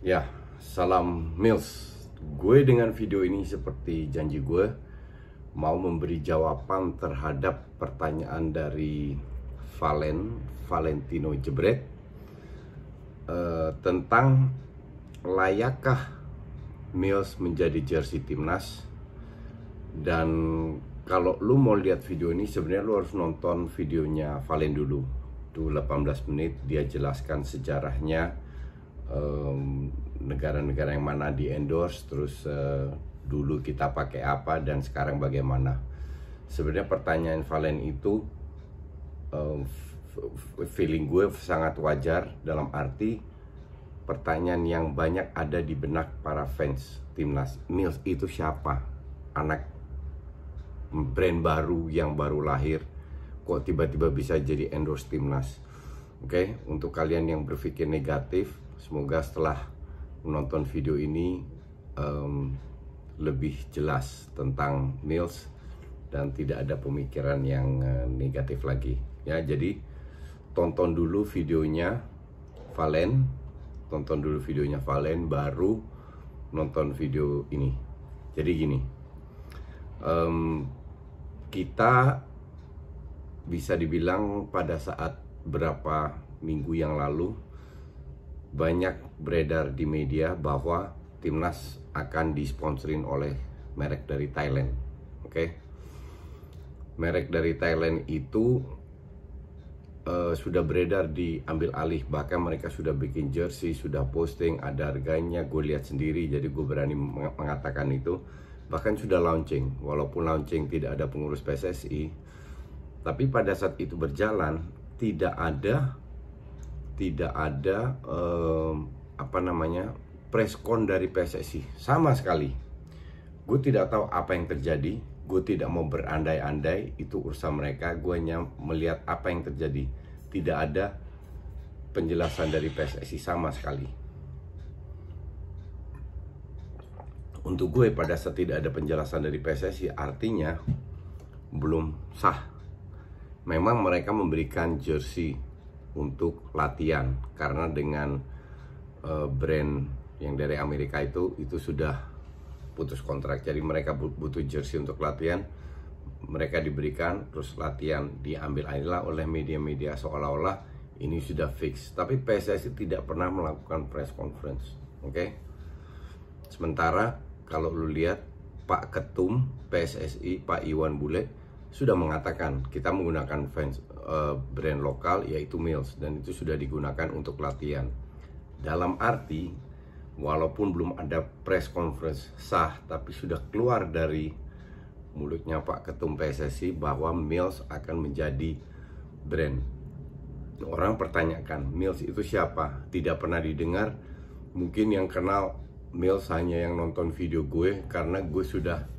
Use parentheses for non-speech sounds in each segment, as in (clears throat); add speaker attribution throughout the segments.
Speaker 1: Ya, salam Mills. Gue dengan video ini seperti janji gue mau memberi jawaban terhadap pertanyaan dari Valen Valentino Jebret uh, tentang layakkah Mills menjadi jersey timnas dan kalau lu mau lihat video ini sebenarnya lu harus nonton videonya Valen dulu tuh 18 menit dia jelaskan sejarahnya negara-negara um, yang mana di endorse terus uh, dulu kita pakai apa dan sekarang bagaimana sebenarnya pertanyaan Valen itu um, feeling gue sangat wajar dalam arti pertanyaan yang banyak ada di benak para fans timnas Mills itu siapa anak brand baru yang baru lahir kok tiba-tiba bisa jadi endorse timnas oke okay? untuk kalian yang berpikir negatif Semoga setelah menonton video ini um, lebih jelas tentang Nils dan tidak ada pemikiran yang eh, negatif lagi. Ya, jadi tonton dulu videonya Valen, tonton dulu videonya Valen baru nonton video ini. Jadi gini. Um, kita bisa dibilang pada saat berapa minggu yang lalu banyak beredar di media bahwa timnas akan disponsorin oleh merek dari Thailand. Oke. Okay? Merek dari Thailand itu uh, sudah beredar diambil alih bahkan mereka sudah bikin jersey, sudah posting, ada harganya, gue lihat sendiri jadi gue berani mengatakan itu. Bahkan sudah launching, walaupun launching tidak ada pengurus PSSI. Tapi pada saat itu berjalan tidak ada tidak ada eh, apa namanya preskon dari PSSI sama sekali. Gue tidak tahu apa yang terjadi. Gue tidak mau berandai-andai itu urusan mereka. Gue hanya melihat apa yang terjadi. Tidak ada penjelasan dari PSSI sama sekali. Untuk gue pada saat tidak ada penjelasan dari PSSI artinya belum sah. Memang mereka memberikan jersey untuk latihan karena dengan uh, brand yang dari Amerika itu itu sudah putus kontrak jadi mereka butuh jersey untuk latihan mereka diberikan terus latihan diambil alih oleh media-media seolah-olah ini sudah fix tapi PSSI tidak pernah melakukan press conference oke okay? sementara kalau lu lihat Pak Ketum PSSI Pak Iwan Bule sudah mengatakan kita menggunakan fans, uh, brand lokal yaitu Mills dan itu sudah digunakan untuk latihan. Dalam arti walaupun belum ada press conference sah tapi sudah keluar dari mulutnya Pak Ketum PSSI bahwa Mills akan menjadi brand. Orang pertanyakan Mills itu siapa? Tidak pernah didengar. Mungkin yang kenal Mills hanya yang nonton video gue karena gue sudah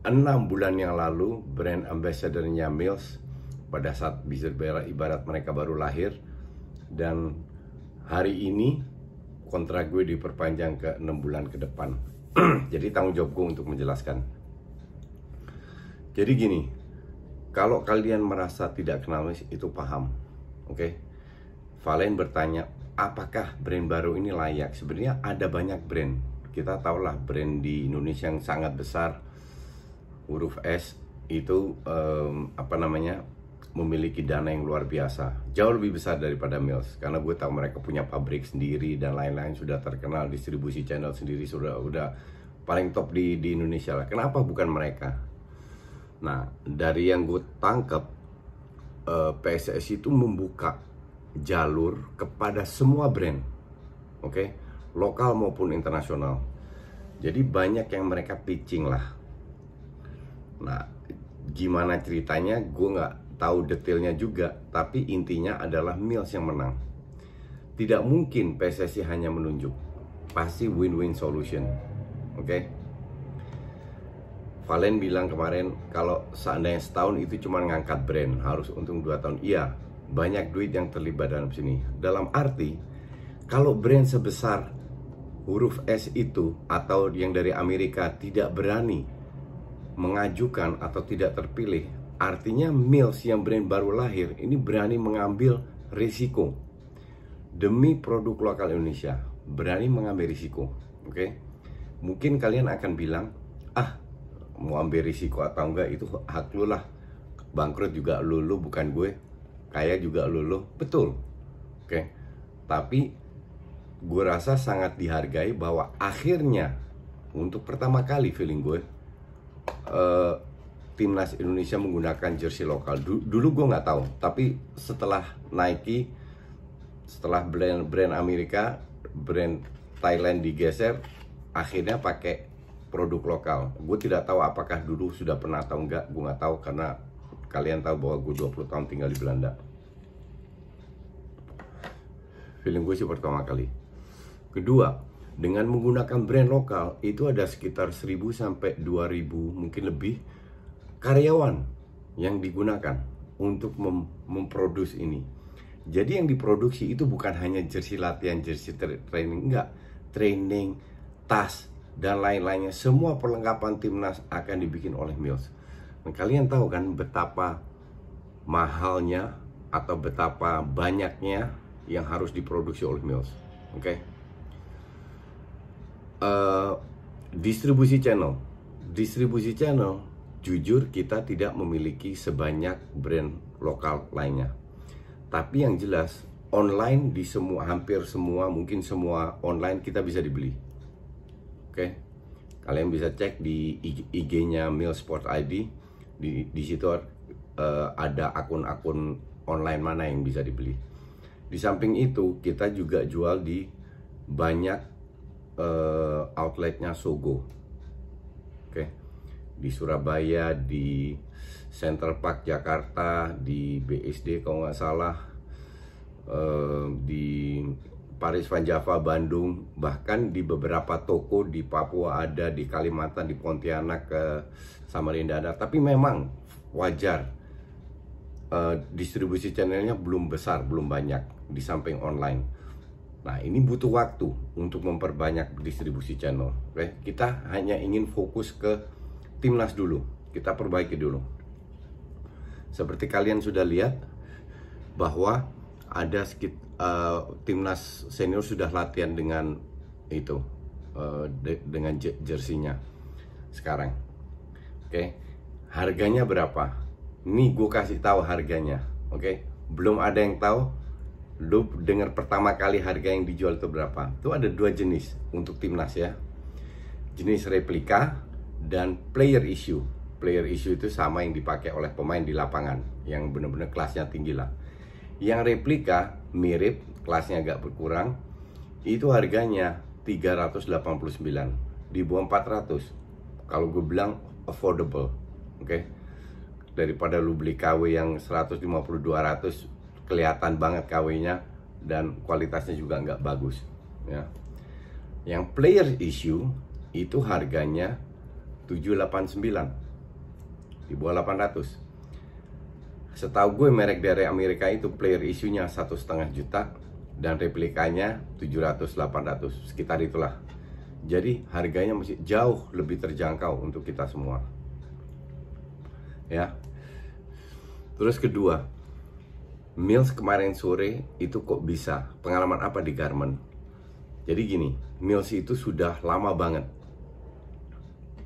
Speaker 1: enam bulan yang lalu brand ambassadornya Mills pada saat bisnis ibarat mereka baru lahir dan hari ini kontrak gue diperpanjang ke enam bulan ke depan (clears throat) jadi tanggung jawab gue untuk menjelaskan jadi gini kalau kalian merasa tidak kenal Mills itu paham oke okay? Valen bertanya apakah brand baru ini layak sebenarnya ada banyak brand kita tahulah brand di Indonesia yang sangat besar huruf S itu um, apa namanya memiliki dana yang luar biasa jauh lebih besar daripada Mills karena gue tahu mereka punya pabrik sendiri dan lain-lain sudah terkenal distribusi channel sendiri sudah udah paling top di di Indonesia lah kenapa bukan mereka nah dari yang gue tangkap uh, eh, PSSI itu membuka jalur kepada semua brand oke okay? lokal maupun internasional jadi banyak yang mereka pitching lah Nah, gimana ceritanya gue nggak tahu detailnya juga, tapi intinya adalah Mills yang menang. Tidak mungkin PSSI hanya menunjuk, pasti win-win solution. Oke? Okay? Valen bilang kemarin kalau seandainya setahun itu cuma ngangkat brand harus untung dua tahun. Iya, banyak duit yang terlibat dalam sini. Dalam arti kalau brand sebesar huruf S itu atau yang dari Amerika tidak berani mengajukan atau tidak terpilih, artinya Mills yang brand baru lahir ini berani mengambil risiko demi produk lokal Indonesia, berani mengambil risiko. Oke, okay? mungkin kalian akan bilang, ah mau ambil risiko atau enggak itu hak lu lah, bangkrut juga lu, lu bukan gue, kaya juga lu, lu. betul. Oke, okay? tapi gue rasa sangat dihargai bahwa akhirnya untuk pertama kali feeling gue uh, timnas Indonesia menggunakan jersey lokal. Du dulu gue nggak tahu, tapi setelah Nike, setelah brand brand Amerika, brand Thailand digeser, akhirnya pakai produk lokal. Gue tidak tahu apakah dulu sudah pernah atau enggak, gue nggak tahu karena kalian tahu bahwa gue 20 tahun tinggal di Belanda. Feeling gue sih pertama kali. Kedua, dengan menggunakan brand lokal itu ada sekitar 1000 sampai 2000 mungkin lebih karyawan yang digunakan untuk mem memproduksi ini. Jadi yang diproduksi itu bukan hanya jersey latihan, jersey tra training enggak, training, tas dan lain-lainnya semua perlengkapan timnas akan dibikin oleh Mills. Nah, kalian tahu kan betapa mahalnya atau betapa banyaknya yang harus diproduksi oleh Mills. Oke. Okay? Eh, distribusi channel distribusi channel jujur kita tidak memiliki sebanyak brand lokal lainnya tapi yang jelas online di semua hampir semua mungkin semua online kita bisa dibeli oke okay? kalian bisa cek di IG-nya Mill Sport ID di di situ uh, ada akun-akun online mana yang bisa dibeli di samping itu kita juga jual di banyak uh, outletnya Sogo. Oke. Di Surabaya, di Central Park Jakarta, di BSD kalau nggak salah, uh, di Paris Van Java Bandung, bahkan di beberapa toko di Papua ada, di Kalimantan, di Pontianak, ke Samarinda ada. Tapi memang wajar uh, distribusi channelnya belum besar, belum banyak di samping online Nah, ini butuh waktu untuk memperbanyak distribusi channel. Oke, kita hanya ingin fokus ke timnas dulu. Kita perbaiki dulu. Seperti kalian sudah lihat bahwa ada sekit, uh, eh, timnas senior sudah latihan dengan itu uh, de dengan jersinya sekarang. Oke. Harganya berapa? Ini gue kasih tahu harganya. Oke. Belum ada yang tahu lu dengar pertama kali harga yang dijual itu berapa itu ada dua jenis untuk timnas ya jenis replika dan player issue player issue itu sama yang dipakai oleh pemain di lapangan yang benar-benar kelasnya tinggi lah yang replika mirip kelasnya agak berkurang itu harganya 389 di bawah 400 kalau gue bilang affordable oke okay? daripada lu beli KW yang 150 200 kelihatan banget KW-nya dan kualitasnya juga nggak bagus ya. Yang player issue itu harganya 789 di bawah 800. Setahu gue merek dari Amerika itu player isunya satu setengah juta dan replikanya 700 800 sekitar itulah. Jadi harganya masih jauh lebih terjangkau untuk kita semua. Ya. Terus kedua, Mills kemarin sore itu kok bisa? Pengalaman apa di Garmen? Jadi gini, Mills itu sudah lama banget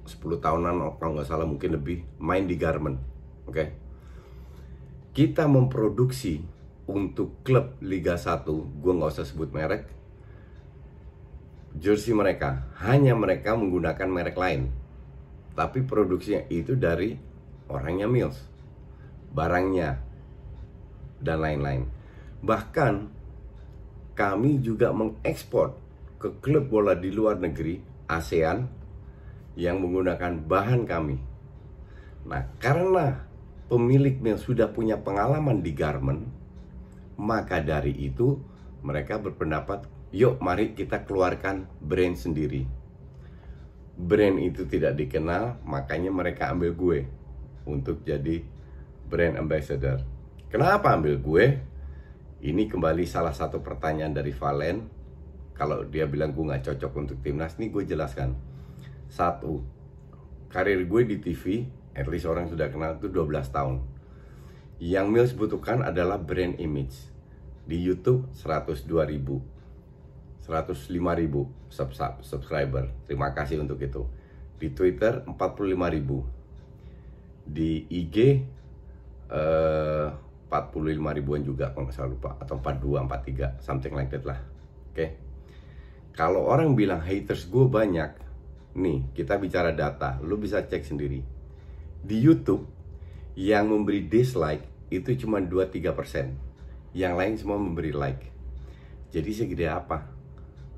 Speaker 1: 10 tahunan kalau nggak salah mungkin lebih main di Garmen oke okay? kita memproduksi untuk klub Liga 1 gue nggak usah sebut merek jersey mereka hanya mereka menggunakan merek lain tapi produksinya itu dari orangnya Mills barangnya dan lain-lain. Bahkan kami juga mengekspor ke klub bola di luar negeri ASEAN yang menggunakan bahan kami. Nah, karena pemilik yang sudah punya pengalaman di garment, maka dari itu mereka berpendapat, "Yuk, mari kita keluarkan brand sendiri." Brand itu tidak dikenal, makanya mereka ambil gue untuk jadi brand ambassador. Kenapa ambil gue? Ini kembali salah satu pertanyaan dari Valen. Kalau dia bilang gue nggak cocok untuk timnas, nih gue jelaskan. Satu, karir gue di TV, at least orang sudah kenal itu 12 tahun. Yang Mills butuhkan adalah brand image. Di YouTube 102 ribu, 105 ribu subscriber. Terima kasih untuk itu. Di Twitter 45 ribu. Di IG eh, 45 ribuan juga kalau nggak salah lupa atau 42 43 something like that lah oke okay? kalau orang bilang haters gue banyak nih kita bicara data lu bisa cek sendiri di YouTube yang memberi dislike itu cuma 2-3% yang lain semua memberi like jadi segede apa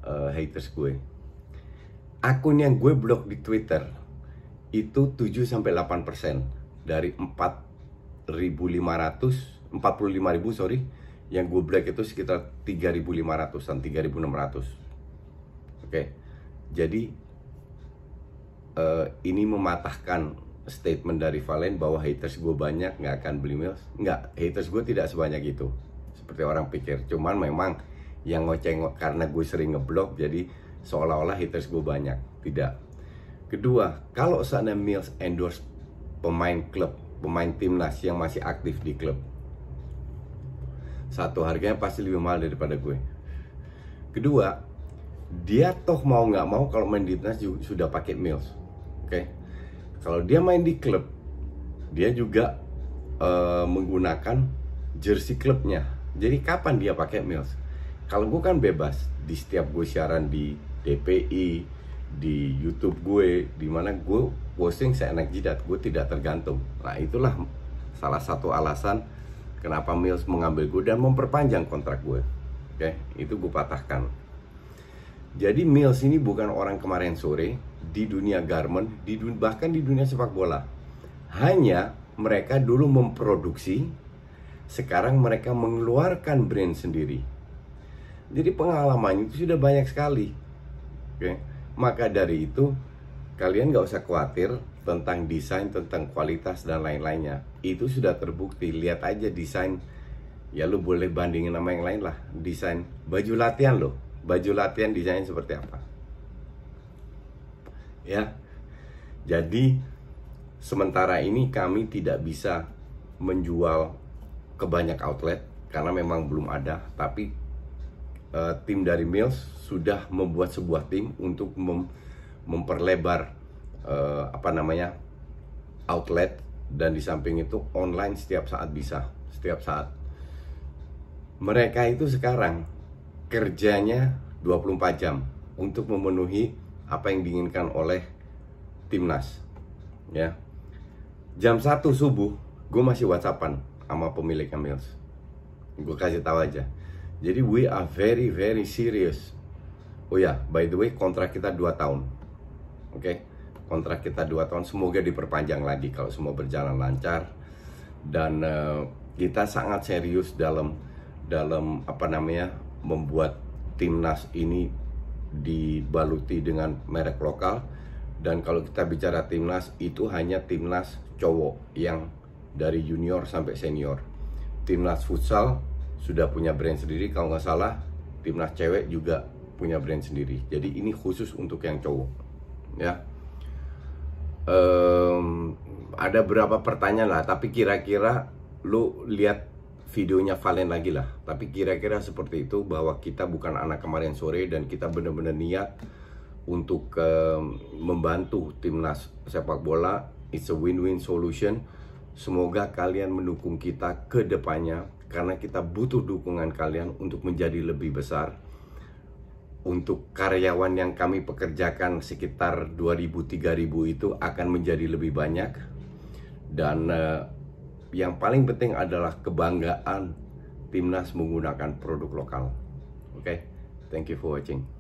Speaker 1: uh, haters gue akun yang gue blok di Twitter itu 7-8% dari 4500 45000 sorry yang gue break itu sekitar 3.500 dan 3.600 oke okay? jadi uh, ini mematahkan statement dari Valen bahwa haters gue banyak nggak akan beli Mills nggak haters gue tidak sebanyak itu seperti orang pikir cuman memang yang ngoceng karena gue sering ngeblok jadi seolah-olah haters gue banyak tidak kedua kalau sana Mills endorse pemain klub pemain timnas yang masih aktif di klub satu, harganya pasti lebih mahal daripada gue. Kedua, dia toh mau nggak mau kalau main di timnas sudah pakai Mills. Oke. Okay? Kalau dia main di klub, dia juga uh, menggunakan jersey klubnya. Jadi kapan dia pakai Mills? Kalau gue kan bebas di setiap gue siaran di DPI, di YouTube gue, di mana gue posting saya enak jidat, gue tidak tergantung. Nah, itulah salah satu alasan Kenapa Mills mengambil gue dan memperpanjang kontrak gue? Oke, okay? itu gue patahkan. Jadi Mills ini bukan orang kemarin sore di dunia garment, di dun bahkan di dunia sepak bola. Hanya mereka dulu memproduksi, sekarang mereka mengeluarkan brand sendiri. Jadi pengalamannya itu sudah banyak sekali. Oke. Okay? Maka dari itu kalian nggak usah khawatir tentang desain, tentang kualitas dan lain-lainnya. Itu sudah terbukti. Lihat aja desain. Ya lu boleh bandingin sama yang lain lah. Desain baju latihan lo, Baju latihan desain seperti apa? Ya. Jadi sementara ini kami tidak bisa menjual ke banyak outlet karena memang belum ada, tapi uh, tim dari Mills sudah membuat sebuah tim untuk mem memperlebar uh, apa namanya outlet dan di samping itu online setiap saat bisa setiap saat mereka itu sekarang kerjanya 24 jam untuk memenuhi apa yang diinginkan oleh timnas ya jam 1 subuh gue masih whatsappan sama pemilik Mills gue kasih tahu aja jadi we are very very serious oh ya yeah, by the way kontrak kita 2 tahun oke okay? kontrak kita 2 tahun semoga diperpanjang lagi kalau semua berjalan lancar dan uh, kita sangat serius dalam dalam apa namanya membuat timnas ini dibaluti dengan merek lokal dan kalau kita bicara timnas itu hanya timnas cowok yang dari junior sampai senior timnas futsal sudah punya brand sendiri kalau nggak salah timnas cewek juga punya brand sendiri jadi ini khusus untuk yang cowok ya um, ada berapa pertanyaan lah tapi kira-kira lu lihat videonya Valen lagi lah tapi kira-kira seperti itu bahwa kita bukan anak kemarin sore dan kita benar-benar niat untuk um, membantu timnas sepak bola it's a win-win solution semoga kalian mendukung kita ke depannya karena kita butuh dukungan kalian untuk menjadi lebih besar untuk karyawan yang kami pekerjakan sekitar 2000-3000 itu akan menjadi lebih banyak dan uh, yang paling penting adalah kebanggaan timnas menggunakan produk lokal. Oke, okay? thank you for watching.